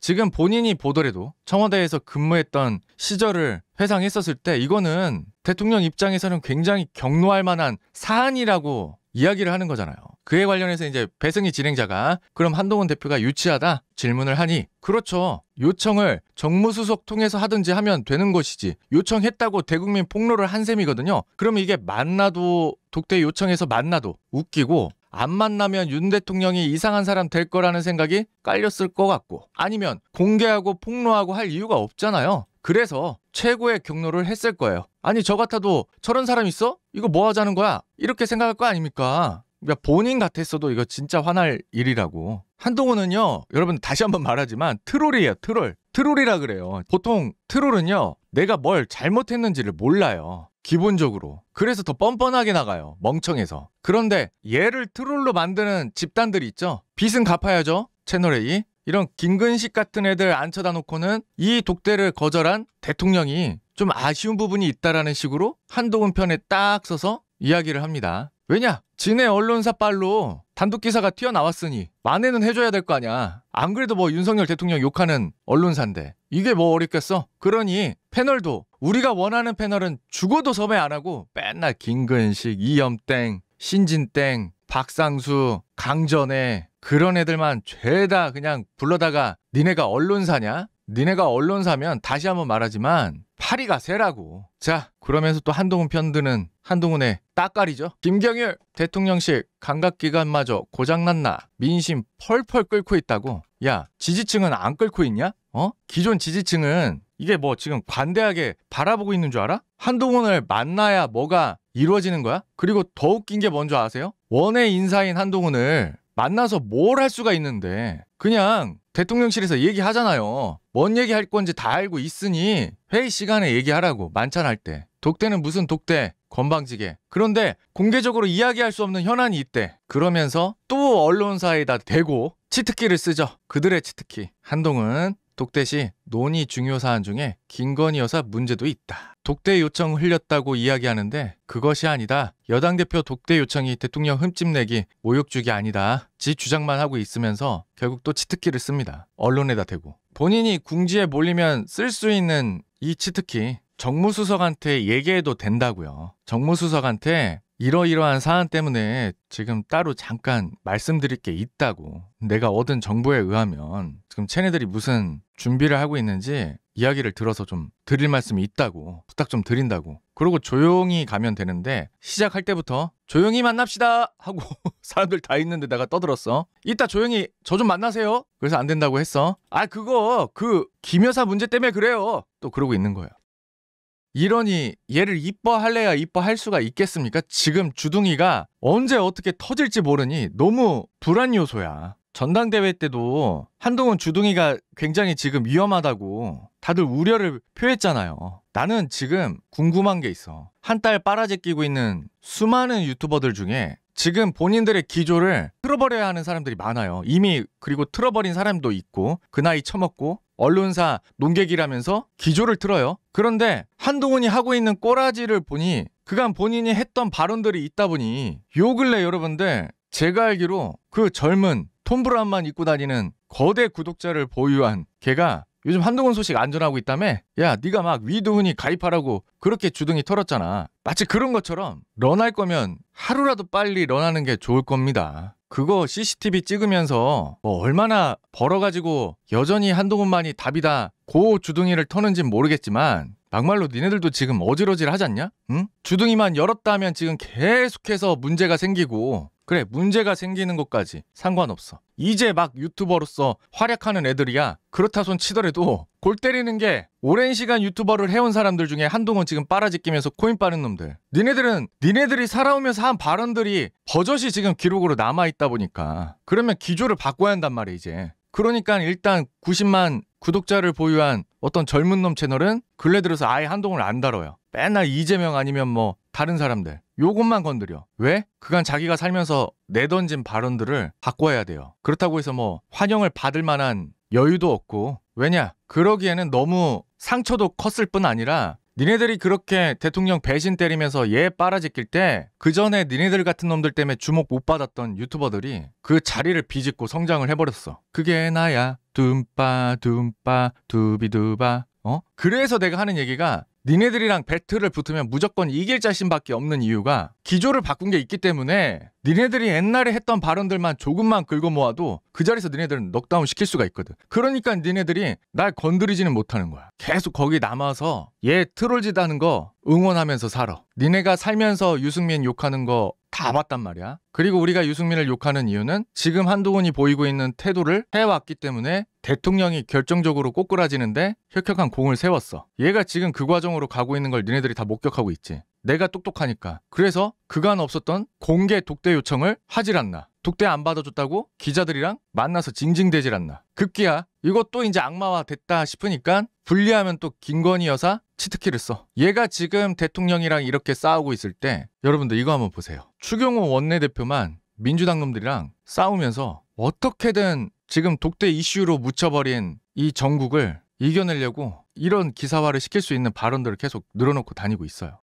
지금 본인이 보더라도 청와대에서 근무했던 시절을 회상했었을 때 이거는 대통령 입장에서는 굉장히 경로할 만한 사안이라고 이야기를 하는 거잖아요. 그에 관련해서 이제 배승희 진행자가 그럼 한동훈 대표가 유치하다 질문을 하니 그렇죠. 요청을 정무수석 통해서 하든지 하면 되는 것이지 요청했다고 대국민 폭로를 한 셈이거든요. 그럼 이게 만나도 독대 요청에서 만나도 웃기고 안 만나면 윤 대통령이 이상한 사람 될 거라는 생각이 깔렸을 것 같고 아니면 공개하고 폭로하고 할 이유가 없잖아요. 그래서 최고의 경로를 했을 거예요. 아니 저 같아도 저런 사람 있어? 이거 뭐 하자는 거야? 이렇게 생각할 거 아닙니까? 그 본인 같았어도 이거 진짜 화날 일이라고. 한동훈은요, 여러분 다시 한번 말하지만 트롤이에요, 트롤. 트롤이라 그래요. 보통 트롤은요, 내가 뭘 잘못했는지를 몰라요. 기본적으로. 그래서 더 뻔뻔하게 나가요. 멍청해서. 그런데 얘를 트롤로 만드는 집단들이 있죠. 빚은 갚아야죠. 채널A. 이런 김근식 같은 애들 앉혀다 놓고는 이 독대를 거절한 대통령이 좀 아쉬운 부분이 있다라는 식으로 한동훈 편에 딱 서서 이야기를 합니다. 왜냐? 진해 언론사 빨로 단독 기사가 튀어나왔으니 만회는 해줘야 될 거 아니야. 안 그래도 뭐 윤석열 대통령 욕하는 언론사인데 이게 뭐 어렵겠어? 그러니 패널도 우리가 원하는 패널은 죽어도 섭외 안 하고 맨날 김근식, 이염땡, 신진땡, 박상수, 강전애 그런 애들만 죄다 그냥 불러다가 니네가 언론사냐? 니네가 언론사면 다시 한번 말하지만 파리가 세라고. 자, 그러면서 또 한동훈 편드는 한동훈의 따까리죠. 김경일 대통령실 감각기관마저 고장났나 민심 펄펄 끓고 있다고. 야, 지지층은 안 끓고 있냐? 어? 기존 지지층은 이게 뭐 지금 관대하게 바라보고 있는 줄 알아? 한동훈을 만나야 뭐가 이루어지는 거야? 그리고 더 웃긴 게 뭔지 아세요? 원의 인사인 한동훈을 만나서 뭘 할 수가 있는데 그냥 대통령실에서 얘기하잖아요. 뭔 얘기할 건지 다 알고 있으니 회의 시간에 얘기하라고 만찬할 때. 독대는 무슨 독대? 건방지게. 그런데 공개적으로 이야기할 수 없는 현안이 있대. 그러면서 또 언론사에다 대고 치트키를 쓰죠. 그들의 치트키. 한동은 독대시 논의 중요 사안 중에 김건희 여사 문제도 있다. 독대 요청 흘렸다고 이야기하는데 그것이 아니다. 여당 대표 독대 요청이 대통령 흠집내기, 모욕주기 아니다. 지 주장만 하고 있으면서 결국 또 치트키를 씁니다. 언론에다 대고. 본인이 궁지에 몰리면 쓸 수 있는 이 치트키 정무수석한테 얘기해도 된다고요. 정무수석한테 이러이러한 사안 때문에 지금 따로 잠깐 말씀드릴 게 있다고 내가 얻은 정보에 의하면 지금 체네들이 무슨 준비를 하고 있는지 이야기를 들어서 좀 드릴 말씀이 있다고 부탁 좀 드린다고 그러고 조용히 가면 되는데 시작할 때부터 조용히 만납시다 하고 [laughs] 사람들 다 있는데 내가 떠들었어 이따 조용히 저 좀 만나세요 그래서 안 된다고 했어 아 그거 그 김여사 문제 때문에 그래요 또 그러고 있는 거예요 이러니 얘를 이뻐할래야 이뻐할 수가 있겠습니까? 지금 주둥이가 언제 어떻게 터질지 모르니 너무 불안 요소야. 전당대회 때도 한동훈 주둥이가 굉장히 지금 위험하다고 다들 우려를 표했잖아요. 나는 지금 궁금한 게 있어. 한딸 빨아제 끼고 있는 수많은 유튜버들 중에 지금 본인들의 기조를 틀어버려야 하는 사람들이 많아요. 이미 그리고 틀어버린 사람도 있고 그 나이 처먹고 언론사 논객이라면서 기조를 틀어요. 그런데 한동훈이 하고 있는 꼬라지를 보니 그간 본인이 했던 발언들이 있다 보니 요 근래 여러분들 제가 알기로 그 젊은 톰브라운만 입고 다니는 거대 구독자를 보유한 걔가 요즘 한동훈 소식 안 전하고 있다며? 야, 네가 막 위도훈이 가입하라고 그렇게 주둥이 털었잖아. 마치 그런 것처럼 런할 거면 하루라도 빨리 런하는 게 좋을 겁니다. 그거 CCTV 찍으면서 뭐 얼마나 벌어가지고 여전히 한동훈만이 답이다. 고 주둥이를 터는진 모르겠지만 막말로 니네들도 지금 어지러질 하지 않냐? 응? 주둥이만 열었다 하면 지금 계속해서 문제가 생기고 그래, 문제가 생기는 것까지 상관없어. 이제 막 유튜버로서 활약하는 애들이야. 그렇다 손 치더라도 골 때리는 게 오랜 시간 유튜버를 해온 사람들 중에 한동안 지금 빨아지끼면서 코인 빠는 놈들. 니네들은 니네들이 살아오면서 한 발언들이 버젓이 지금 기록으로 남아있다 보니까 그러면 기조를 바꿔야 한단 말이야 이제. 그러니까 일단 90만 구독자를 보유한 어떤 젊은 놈 채널은 근래 들어서 아예 한동훈을 안 다뤄요. 맨날 이재명 아니면 뭐 다른 사람들 요것만 건드려. 왜? 그간 자기가 살면서 내던진 발언들을 바꿔야 돼요. 그렇다고 해서 뭐 환영을 받을 만한 여유도 없고 왜냐? 그러기에는 너무 상처도 컸을 뿐 아니라 니네들이 그렇게 대통령 배신 때리면서 얘 예 빨아지킬 때 그 전에 니네들 같은 놈들 때문에 주목 못 받았던 유튜버들이 그 자리를 비집고 성장을 해버렸어. 그게 나야. 둠빠 둠빠 두비두바 어? 그래서 내가 하는 얘기가 니네들이랑 배틀을 붙으면 무조건 이길 자신밖에 없는 이유가 기조를 바꾼 게 있기 때문에 니네들이 옛날에 했던 발언들만 조금만 긁어 모아도 그 자리에서 니네들은 넉다운 시킬 수가 있거든. 그러니까 니네들이 날 건드리지는 못하는 거야. 계속 거기 남아서 얘트롤지다는거 응원하면서 살아. 니네가 살면서 유승민 욕하는 거다 맞단 말이야. 그리고 우리가 유승민을 욕하는 이유는 지금 한동훈이 보이고 있는 태도를 해왔기 때문에 대통령이 결정적으로 꼬꾸라지는데 혁혁한 공을 세웠어. 얘가 지금 그 과정으로 가고 있는 걸 니네들이 다 목격하고 있지. 내가 똑똑하니까. 그래서 그간 없었던 공개 독대 요청을 하질 않나. 독대 안 받아줬다고 기자들이랑 만나서 징징대질 않나. 급기야 이것도 이제 악마화 됐다 싶으니까 분리하면 또 김건희 여사 치트키를 써. 얘가 지금 대통령이랑 이렇게 싸우고 있을 때 여러분들 이거 한번 보세요. 추경호 원내대표만 민주당 놈들이랑 싸우면서 어떻게든 지금 독대 이슈로 묻혀버린 이 정국을 이겨내려고 이런 기사화를 시킬 수 있는 발언들을 계속 늘어놓고 다니고 있어요.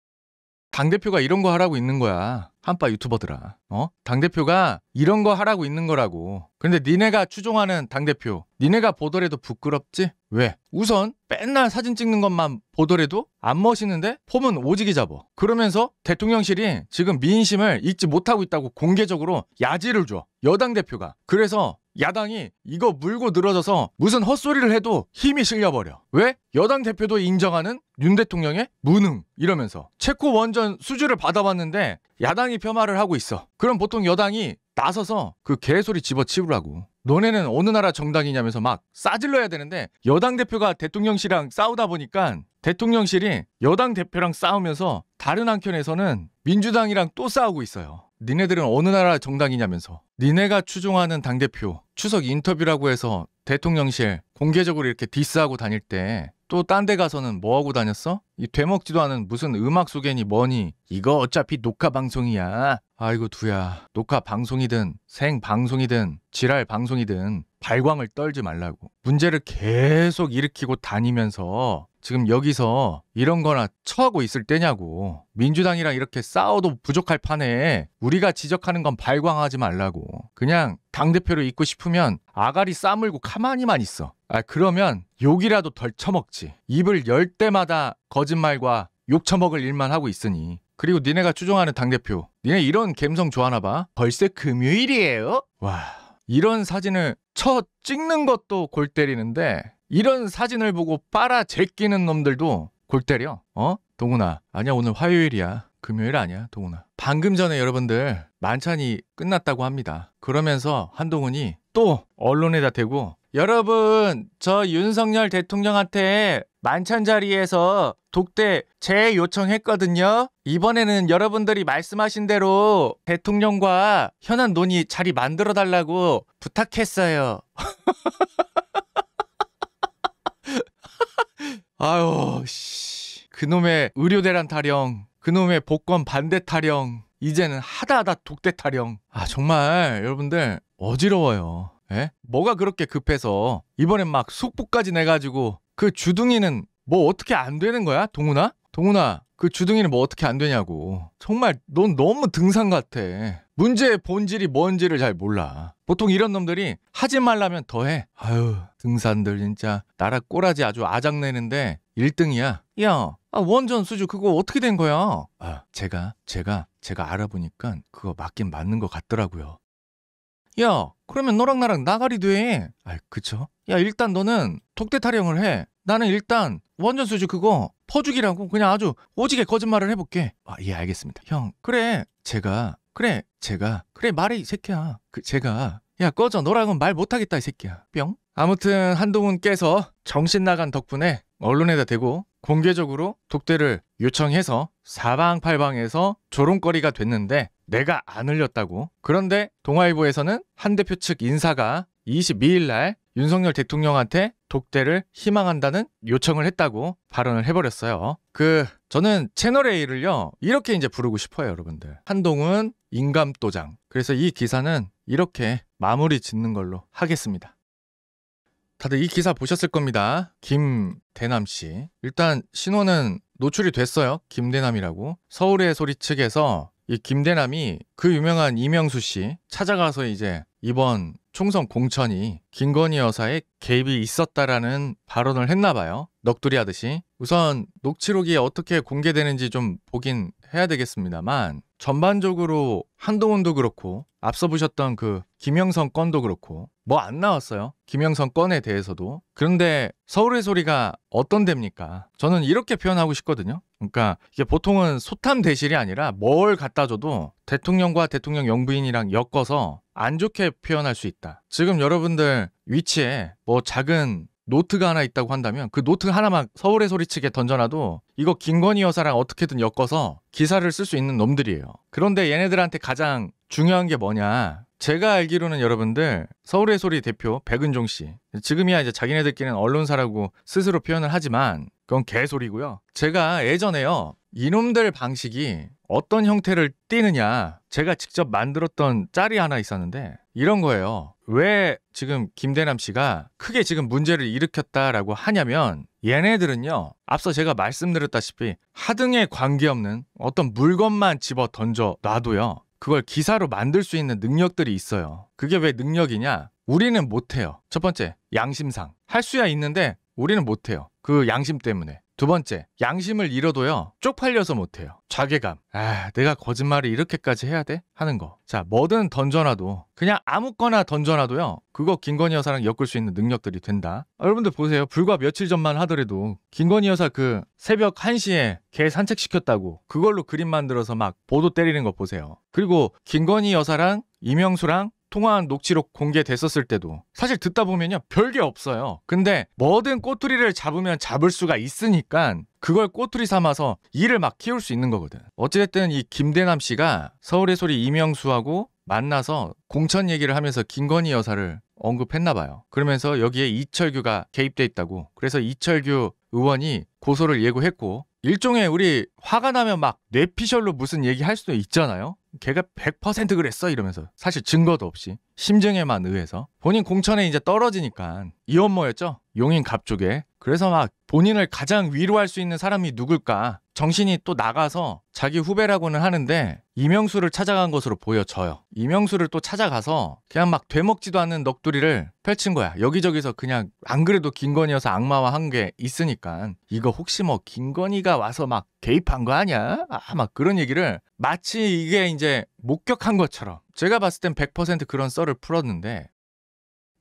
당대표가 이런 거 하라고 있는 거야. 한파 유튜버들아. 어? 당대표가 이런 거 하라고 있는 거라고. 그런데 니네가 추종하는 당대표, 니네가 보더라도 부끄럽지? 왜? 우선 맨날 사진 찍는 것만 보더라도 안 멋있는데 폼은 오지게 잡어. 그러면서 대통령실이 지금 민심을 잊지 못하고 있다고 공개적으로 야지를 줘. 여당 대표가. 그래서 야당이 이거 물고 늘어져서 무슨 헛소리를 해도 힘이 실려버려. 왜? 여당 대표도 인정하는 윤 대통령의 무능 이러면서 체코 원전 수주를 받아봤는데 야당이 폄하를 하고 있어. 그럼 보통 여당이 나서서 그 개소리 집어치우라고. 너네는 어느 나라 정당이냐면서 막 싸질러야 되는데 여당 대표가 대통령실이랑 싸우다 보니까 대통령실이 여당 대표랑 싸우면서 다른 한켠에서는 민주당이랑 또 싸우고 있어요. 니네들은 어느 나라 정당이냐면서 니네가 추종하는 당대표 추석 인터뷰라고 해서 대통령실 공개적으로 이렇게 디스하고 다닐 때 또 딴 데 가서는 뭐하고 다녔어? 이 되먹지도 않은 무슨 음악 소개니 뭐니 이거 어차피 녹화 방송이야 아이고 두야 녹화 방송이든 생 방송이든 지랄 방송이든 발광을 떨지 말라고 문제를 계속 일으키고 다니면서 지금 여기서 이런 거나 처하고 있을 때냐고 민주당이랑 이렇게 싸워도 부족할 판에 우리가 지적하는 건 발광하지 말라고 그냥 당대표로 있고 싶으면 아가리 싸물고 가만히만 있어 아 그러면 욕이라도 덜 처먹지 입을 열 때마다 거짓말과 욕 처먹을 일만 하고 있으니 그리고 니네가 추종하는 당대표. 니네 이런 갬성 좋아하나 봐. 벌써 금요일이에요? 와, 이런 사진을 쳐 찍는 것도 골 때리는데 이런 사진을 보고 빨아 제끼는 놈들도 골 때려. 어? 동훈아. 아니야, 오늘 화요일이야. 금요일 아니야, 동훈아. 방금 전에 여러분들 만찬이 끝났다고 합니다. 그러면서 한동훈이 또 언론에다 대고 여러분, 저 윤석열 대통령한테 만찬 자리에서 독대 재 요청했거든요. 이번에는 여러분들이 말씀하신 대로 대통령과 현안 논의 자리 만들어 달라고 부탁했어요. [laughs] 아유, 씨. 그놈의 의료대란 타령, 그놈의 복권 반대 타령, 이제는 하다하다 독대 타령. 아, 정말 여러분들 어지러워요. 에? 뭐가 그렇게 급해서 이번엔 막숙부까지 내가지고 그 주둥이는 뭐 어떻게 안 되는 거야? 동훈아? 동훈아 그 주둥이는 뭐 어떻게 안 되냐고 정말 넌 너무 등산 같아 문제의 본질이 뭔지를 잘 몰라 보통 이런 놈들이 하지 말라면 더해 아유 등산들 진짜 나라 꼬라지 아주 아작내는데 1등이야 야 아, 원전 수주 그거 어떻게 된 거야 아 제가 제가 제가 알아보니까 그거 맞긴 맞는 것 같더라고요 야, 그러면 너랑 나랑 나가리 돼. 아, 그쵸? 야, 일단 너는 독대 타령을 해. 나는 일단 원전 수주 그거 퍼주기라고 그냥 아주 오지게 거짓말을 해볼게. 아, 예, 알겠습니다. 형, 그래. 제가, 그래, 제가, 그래, 말해, 이 새끼야. 그, 제가, 야, 꺼져. 너랑은 말 못하겠다, 이 새끼야. 뿅. 아무튼 한동훈께서 정신 나간 덕분에 언론에다 대고 공개적으로 독대를 요청해서 사방팔방에서 조롱거리가 됐는데 내가 안 흘렸다고. 그런데 동아일보에서는 한 대표 측 인사가 22일 날 윤석열 대통령한테 독대를 희망한다는 요청을 했다고 발언을 해버렸어요. 그 저는 채널 A를요 이렇게 이제 부르고 싶어요, 여러분들. 한동훈 인감도장. 그래서 이 기사는 이렇게 마무리 짓는 걸로 하겠습니다. 다들 이 기사 보셨을 겁니다. 김대남 씨. 일단 신호는 노출이 됐어요. 김대남이라고. 서울의 소리 측에서 이 김대남이 그 유명한 이명수 씨 찾아가서 이제 이번 총선 공천이 김건희 여사의 개입이 있었다라는 발언을 했나 봐요. 넋두리 하듯이. 우선 녹취록이 어떻게 공개되는지 좀 보긴 해야 되겠습니다만 전반적으로 한동훈도 그렇고 앞서 보셨던 그 김영선 건도 그렇고 뭐 안 나왔어요. 김영선 건에 대해서도. 그런데 서울의 소리가 어떤 데입니까? 저는 이렇게 표현하고 싶거든요. 그러니까 이게 보통은 소탐 대실이 아니라 뭘 갖다 줘도 대통령과 대통령 영부인이랑 엮어서 안 좋게 표현할 수 있다. 지금 여러분들 위치에 뭐 작은 노트가 하나 있다고 한다면 그 노트 하나만 서울의 소리치게 던져놔도 이거 김건희 여사랑 어떻게든 엮어서 기사를 쓸 수 있는 놈들이에요. 그런데 얘네들한테 가장 중요한 게 뭐냐. 제가 알기로는 여러분들 서울의 소리 대표 백은종 씨 지금이야 이제 자기네들끼리는 언론사라고 스스로 표현을 하지만 그건 개소리고요. 제가 예전에요 이놈들 방식이 어떤 형태를 띠느냐 제가 직접 만들었던 짤이 하나 있었는데 이런 거예요. 왜 지금 김대남 씨가 크게 지금 문제를 일으켰다라고 하냐면 얘네들은요 앞서 제가 말씀드렸다시피 하등에 관계없는 어떤 물건만 집어 던져 놔도요 그걸 기사로 만들 수 있는 능력들이 있어요. 그게 왜 능력이냐? 우리는 못해요. 첫 번째, 양심상. 할 수야 있는데 우리는 못해요. 그 양심 때문에. 두 번째, 양심을 잃어도요, 쪽팔려서 못해요. 자괴감. 아, 내가 거짓말을 이렇게까지 해야 돼? 하는 거. 자, 뭐든 던져놔도, 그냥 아무거나 던져놔도요, 그거 김건희 여사랑 엮을 수 있는 능력들이 된다. 아, 여러분들 보세요. 불과 며칠 전만 하더라도, 김건희 여사 그 새벽 1시에 개 산책시켰다고, 그걸로 그림 만들어서 막 보도 때리는 거 보세요. 그리고 김건희 여사랑 이명수랑 통화한 녹취록 공개됐었을 때도 사실 듣다 보면요 별 게 없어요. 근데 뭐든 꼬투리를 잡으면 잡을 수가 있으니까 그걸 꼬투리 삼아서 일을 막 키울 수 있는 거거든. 어찌됐든 이 김대남 씨가 서울의 소리 이명수하고 만나서 공천 얘기를 하면서 김건희 여사를 언급했나 봐요. 그러면서 여기에 이철규가 개입돼 있다고. 그래서 이철규 의원이 고소를 예고했고 일종의 우리 화가 나면 막 뇌피셜로 무슨 얘기 할 수도 있잖아요. 걔가 100% 그랬어 이러면서 사실 증거도 없이 심증에만 의해서 본인 공천에 이제 떨어지니까 이원모였죠 용인 갑쪽에 그래서 막 본인을 가장 위로할 수 있는 사람이 누굴까 정신이 또 나가서 자기 후배라고는 하는데 이명수를 찾아간 것으로 보여져요. 이명수를 또 찾아가서 그냥 막 되먹지도 않는 넋두리를 펼친 거야. 여기저기서 그냥 안 그래도 김건희여서 악마와 한 게 있으니까 이거 혹시 뭐 김건희가 와서 막 개입한 거 아니야? 아, 막 그런 얘기를 마치 이게 이제 목격한 것처럼 제가 봤을 땐 100% 그런 썰을 풀었는데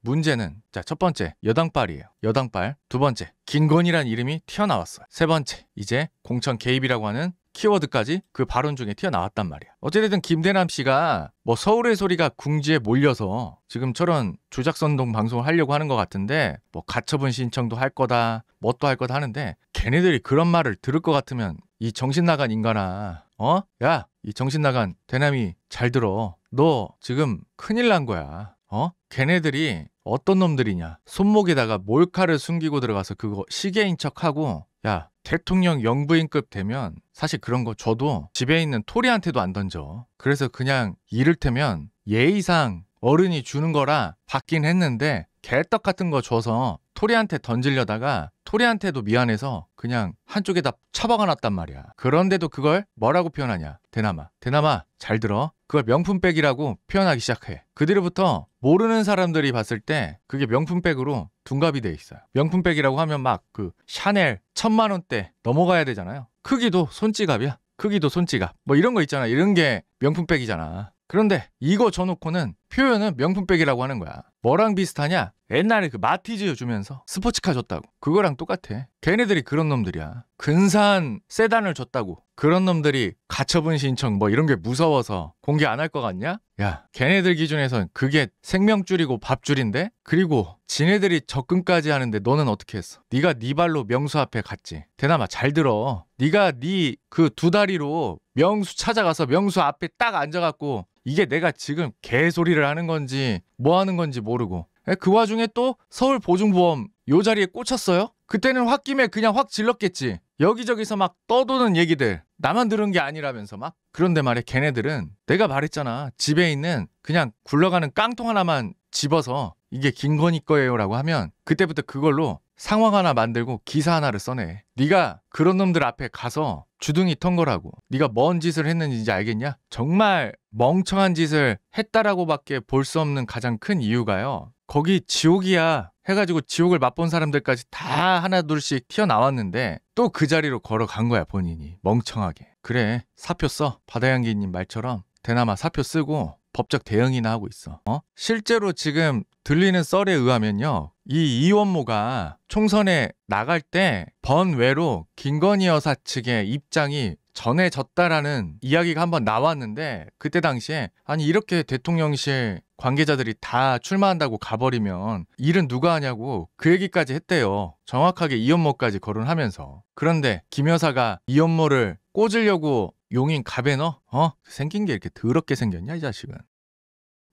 문제는 자첫 번째 여당빨이에요. 여당빨 두 번째 김건희란 이름이 튀어나왔어요. 세 번째 이제 공천 개입이라고 하는 키워드까지 그 발언 중에 튀어나왔단 말이야. 어찌됐든 김대남 씨가 뭐 서울의 소리가 궁지에 몰려서 지금처럼 조작선동 방송을 하려고 하는 것 같은데 뭐 가처분 신청도 할 거다, 뭣도 할 거다 하는데 걔네들이 그런 말을 들을 것 같으면 이 정신 나간 인간아, 어? 야, 이 정신 나간 대남이 잘 들어. 너 지금 큰일 난 거야. 어? 걔네들이 어떤 놈들이냐. 손목에다가 몰카를 숨기고 들어가서 그거 시계인 척하고 야 대통령 영부인급 되면 사실 그런 거 저도 집에 있는 토리한테도 안 던져. 그래서 그냥 이를테면 예의상 어른이 주는 거라 받긴 했는데 개떡 같은 거 줘서 토리한테 던질려다가 토리한테도 미안해서 그냥 한쪽에 다 처박아 놨단 말이야. 그런데도 그걸 뭐라고 표현하냐? 대나마. 대나마 잘 들어. 그걸 명품백이라고 표현하기 시작해. 그들로부터 모르는 사람들이 봤을 때 그게 명품백으로 둔갑이 돼 있어요. 명품백이라고 하면 막 그 샤넬 천만 원대 넘어가야 되잖아요. 크기도 손찌갑이야. 크기도 손찌갑. 뭐 이런 거 있잖아. 이런 게 명품백이잖아. 그런데 이거 저놓고는 표현은 명품백이라고 하는 거야. 뭐랑 비슷하냐? 옛날에 그 마티즈 주면서 스포츠카 줬다고. 그거랑 똑같아. 걔네들이 그런 놈들이야. 근사한 세단을 줬다고. 그런 놈들이 가처분 신청 뭐 이런 게 무서워서 공개 안할것 같냐? 야, 걔네들 기준에선 그게 생명줄이고 밥줄인데? 그리고 지네들이 접근까지 하는데 너는 어떻게 했어? 네가 네 발로 명수 앞에 갔지. 대나마 잘 들어. 네가 네 그 두 다리로 명수 찾아가서 명수 앞에 딱 앉아갖고 이게 내가 지금 개소리를 일을 하는 건지 뭐 하는 건지 모르고 그 와중에 또 서울 보증보험 요 자리에 꽂혔어요? 그때는 홧김에 그냥 확 질렀겠지. 여기저기서 막 떠도는 얘기들 나만 들은 게 아니라면서 막 그런데 말이야 걔네들은 내가 말했잖아 집에 있는 그냥 굴러가는 깡통 하나만 집어서 이게 김건희 거예요라고 하면 그때부터 그걸로 상황 하나 만들고 기사 하나를 써내. 네가 그런 놈들 앞에 가서 주둥이 턴 거라고. 네가 뭔 짓을 했는지 알겠냐? 정말 멍청한 짓을 했다라고밖에 볼 수 없는 가장 큰 이유가요. 거기 지옥이야. 해가지고 지옥을 맛본 사람들까지 다 하나둘씩 튀어나왔는데 또 그 자리로 걸어간 거야 본인이 멍청하게 그래 사표 써 바다향기님 말처럼 대나마 사표 쓰고 법적 대응이나 하고 있어 어? 실제로 지금 들리는 썰에 의하면요 이 이원모가 총선에 나갈 때 번외로 김건희 여사 측의 입장이 전해졌다라는 이야기가 한번 나왔는데 그때 당시에 아니 이렇게 대통령실 관계자들이 다 출마한다고 가버리면 일은 누가 하냐고 그 얘기까지 했대요. 정확하게 이연모까지 거론하면서 그런데 김 여사가 이연모를 꽂으려고 용인 가베너? 어? 생긴 게 이렇게 더럽게 생겼냐 이 자식은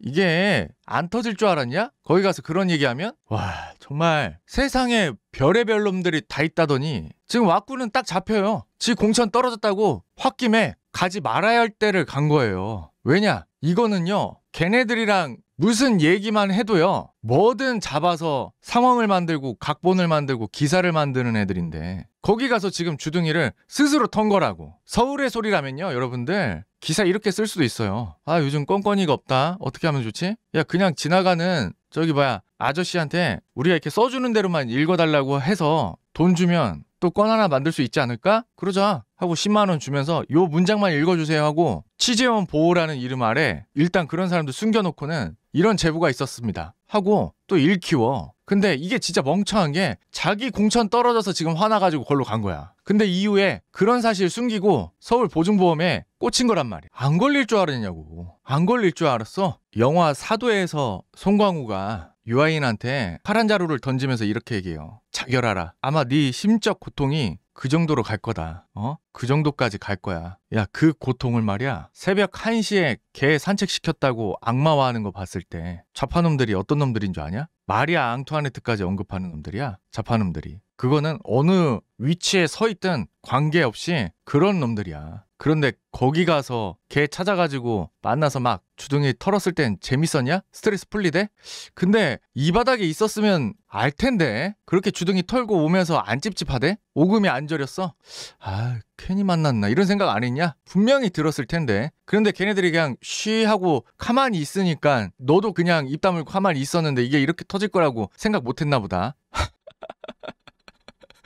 이게 안 터질 줄 알았냐? 거기 가서 그런 얘기하면 와 정말 세상에 별의별 놈들이 다 있다더니 지금 왁구는 딱 잡혀요. 지 공천 떨어졌다고 홧김에 가지 말아야 할 때를 간 거예요. 왜냐? 이거는요 걔네들이랑 무슨 얘기만 해도요, 뭐든 잡아서 상황을 만들고 각본을 만들고 기사를 만드는 애들인데, 거기 가서 지금 주둥이를 스스로 턴 거라고. 서울의 소리라면요, 여러분들. 기사 이렇게 쓸 수도 있어요. 아, 요즘 껌껌이가 없다. 어떻게 하면 좋지? 야, 그냥 지나가는 저기 뭐야, 아저씨한테 우리가 이렇게 써주는 대로만 읽어달라고 해서 돈 주면 또건 하나 만들 수 있지 않을까? 그러자 하고 10만 원 주면서 요 문장만 읽어주세요 하고 취재원 보호라는 이름 아래 일단 그런 사람도 숨겨놓고는 이런 제보가 있었습니다 하고 또 일키워 근데 이게 진짜 멍청한 게 자기 공천 떨어져서 지금 화나가지고 걸로 간 거야 근데 이후에 그런 사실 숨기고 서울 보증보험에 꽂힌 거란 말이야 안 걸릴 줄 알았냐고 안 걸릴 줄 알았어 영화 사도에서 송광우가 유아인한테 파란 자루를 던지면서 이렇게 얘기해요. 자결하라. 아마 네 심적 고통이 그 정도로 갈 거다. 어? 그 정도까지 갈 거야. 야, 그 고통을 말이야. 새벽 1시에 개 산책시켰다고 악마화하는 거 봤을 때 좌파놈들이 어떤 놈들인 줄 아냐? 마리아 앙투아네트까지 언급하는 놈들이야. 좌파놈들이. 그거는 어느 위치에 서 있든 관계없이 그런 놈들이야. 그런데 거기 가서 걔 찾아가지고 만나서 막 주둥이 털었을 땐 재밌었냐? 스트레스 풀리대? 근데 이 바닥에 있었으면 알 텐데 그렇게 주둥이 털고 오면서 안 찝찝하대? 오금이 안 저렸어? 아 괜히 만났나 이런 생각 안 했냐? 분명히 들었을 텐데 그런데 걔네들이 그냥 쉬 하고 가만히 있으니까 너도 그냥 입 다물고 가만히 있었는데 이게 이렇게 터질 거라고 생각 못 했나 보다 [laughs]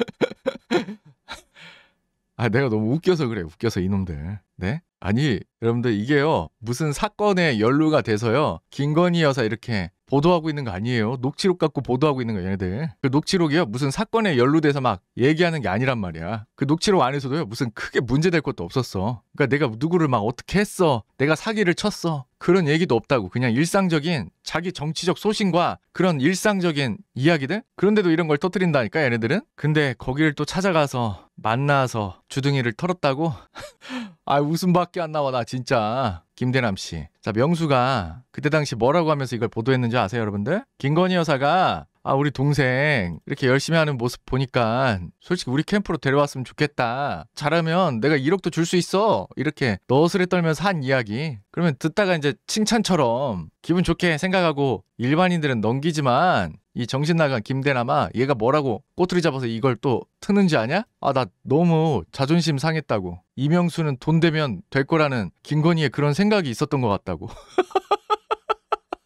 [laughs] 아, 내가 너무 웃겨서 그래. 웃겨서 이놈들. 네? 아니, 여러분들 이게요. 무슨 사건의 연루가 돼서요. 김건희 여사 이렇게 보도하고 있는 거 아니에요. 녹취록 갖고 보도하고 있는 거 얘네들. 그 녹취록이요. 무슨 사건에 연루돼서 막 얘기하는 게 아니란 말이야. 그 녹취록 안에서도요. 무슨 크게 문제될 것도 없었어. 그러니까 내가 누구를 막 어떻게 했어. 내가 사기를 쳤어. 그런 얘기도 없다고 그냥 일상적인 자기 정치적 소신과 그런 일상적인 이야기들 그런데도 이런 걸 터트린다니까 얘네들은 근데 거기를 또 찾아가서 만나서 주둥이를 털었다고 [laughs] 아 웃음밖에 안 나와 나 진짜 김대남 씨 자 명수가 그때 당시 뭐라고 하면서 이걸 보도했는지 아세요 여러분들 김건희 여사가 아, 우리 동생 이렇게 열심히 하는 모습 보니까 솔직히 우리 캠프로 데려왔으면 좋겠다. 잘하면 내가 1억도 줄 수 있어. 이렇게 너스레 떨면서 한 이야기. 그러면 듣다가 이제 칭찬처럼 기분 좋게 생각하고 일반인들은 넘기지만 이 정신 나간 김대남아 얘가 뭐라고 꼬투리 잡아서 이걸 또 트는지 아냐? 아 나 너무 자존심 상했다고 이명수는 돈 되면 될 거라는 김건희의 그런 생각이 있었던 것 같다고 [laughs]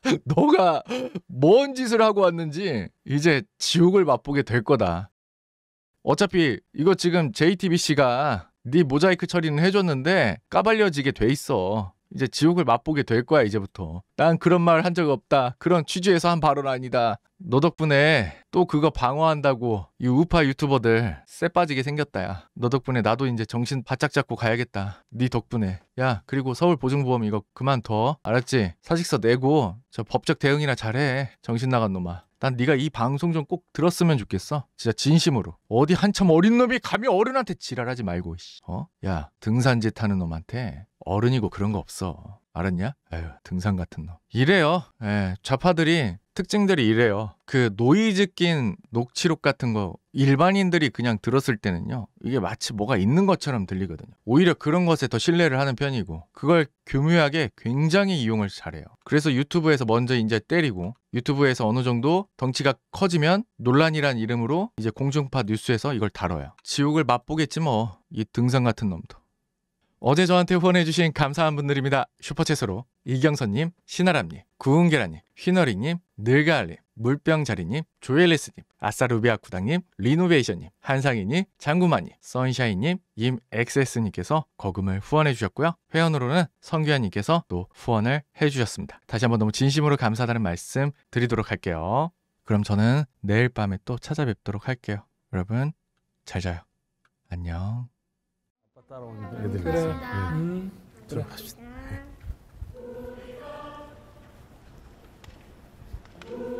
[laughs] 너가 뭔 짓을 하고 왔는지 이제 지옥을 맛보게 될 거다. 어차피 이거 지금 JTBC가 네 모자이크 처리는 해줬는데 까발려지게 돼 있어. 이제 지옥을 맛보게 될 거야 이제부터 난 그런 말 한 적 없다 그런 취지에서 한 발언 아니다 너 덕분에 또 그거 방어한다고 이 우파 유튜버들 쎄 빠지게 생겼다 야너 덕분에 나도 이제 정신 바짝 잡고 가야겠다 네 덕분에 야 그리고 서울보증보험 이거 그만 둬 알았지 사직서 내고 저 법적 대응이나 잘해 정신 나간 놈아 난 네가 이 방송 좀 꼭 들었으면 좋겠어. 진짜 진심으로. 어디 한참 어린 놈이 감히 어른한테 지랄하지 말고. 어? 야, 등산지 타는 놈한테 어른이고 그런 거 없어. 알았냐? 에휴, 등산 같은 놈. 이래요. 에, 예, 좌파들이 특징들이 이래요. 그 노이즈 낀 녹취록 같은 거 일반인들이 그냥 들었을 때는요. 이게 마치 뭐가 있는 것처럼 들리거든요. 오히려 그런 것에 더 신뢰를 하는 편이고 그걸 교묘하게 굉장히 이용을 잘해요. 그래서 유튜브에서 먼저 이제 때리고 유튜브에서 어느 정도 덩치가 커지면 논란이란 이름으로 이제 공중파 뉴스에서 이걸 다뤄요. 지옥을 맛보겠지 뭐. 이 등산 같은 놈도. 어제 저한테 후원해주신 감사한 분들입니다. 슈퍼챗으로 이경선님, 신아람님, 구은계라님, 휘너리님, 늘가알님, 물병자리님, 조엘리스님, 아싸루비아쿠당님, 리노베이션님, 한상이님 장구마님, 선샤이님, 임엑세스님께서 거금을 후원해 주셨고요. 회원으로는 성규현님께서 또 후원을 해주셨습니다. 다시 한번 너무 진심으로 감사하다는 말씀 드리도록 할게요. 그럼 저는 내일 밤에 또 찾아뵙도록 할게요. 여러분, 잘 자요. 안녕. 따라온 음, 애들 그래. 있어요. 음. 들어갑시다. 음, 네.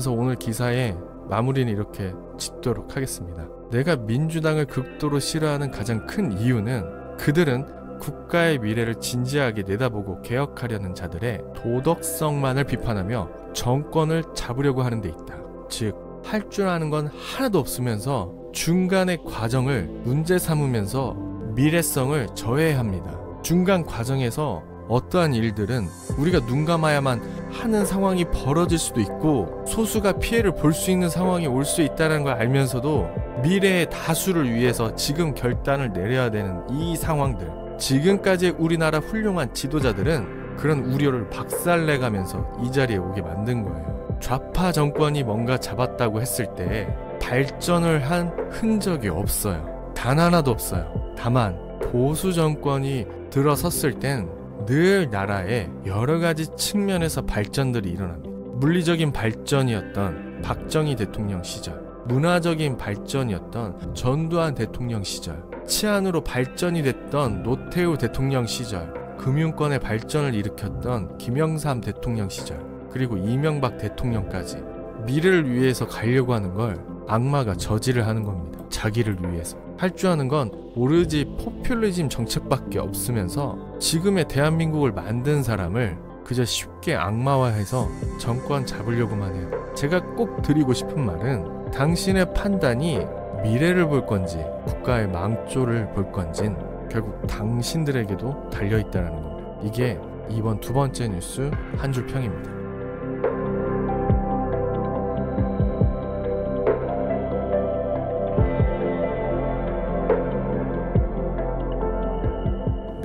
그러면서 오늘 기사에 마무리는 이렇게 짓도록 하겠습니다. 내가 민주당을 극도로 싫어하는 가장 큰 이유는 그들은 국가의 미래를 진지하게 내다보고 개혁하려는 자들의 도덕성만을 비판하며 정권을 잡으려고 하는 데 있다. 즉, 할 줄 아는 건 하나도 없으면서 중간의 과정을 문제 삼으면서 미래성을 저해합니다. 중간 과정에서 어떠한 일들은 우리가 눈 감아야만 하는 상황이 벌어질 수도 있고 소수가 피해를 볼 수 있는 상황이 올 수 있다는 걸 알면서도 미래의 다수를 위해서 지금 결단을 내려야 되는 이 상황들 지금까지 우리나라 훌륭한 지도자들은 그런 우려를 박살내가면서 이 자리에 오게 만든 거예요 좌파 정권이 뭔가 잡았다고 했을 때 발전을 한 흔적이 없어요 단 하나도 없어요 다만 보수 정권이 들어섰을 땐늘 나라에 여러 가지 측면에서 발전들이 일어납니다. 물리적인 발전이었던 박정희 대통령 시절, 문화적인 발전이었던 전두환 대통령 시절, 치안으로 발전이 됐던 노태우 대통령 시절, 금융권의 발전을 일으켰던 김영삼 대통령 시절, 그리고 이명박 대통령까지 미래를 위해서 가려고 하는 걸 악마가 저지를 하는 겁니다. 자기를 위해서. 할줄 아는건 오로지 포퓰리즘 정책밖에 없으면서 지금의 대한민국을 만든 사람을 그저 쉽게 악마화해서 정권 잡으려고만 해요. 제가 꼭 드리고 싶은 말은 당신의 판단이 미래를 볼 건지 국가의 망조를 볼 건진 결국 당신들에게도 달려있다는 겁니다. 이게 이번 두 번째 뉴스 한 줄 평입니다.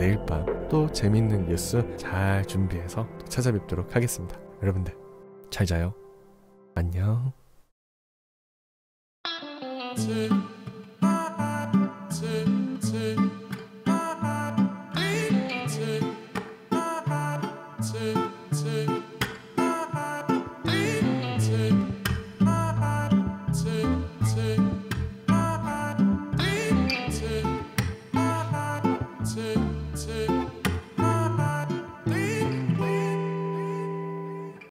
내일 밤 또 재밌는 뉴스 잘 준비해서 찾아뵙도록 하겠습니다. 여러분들 잘 자요. 안녕. 음,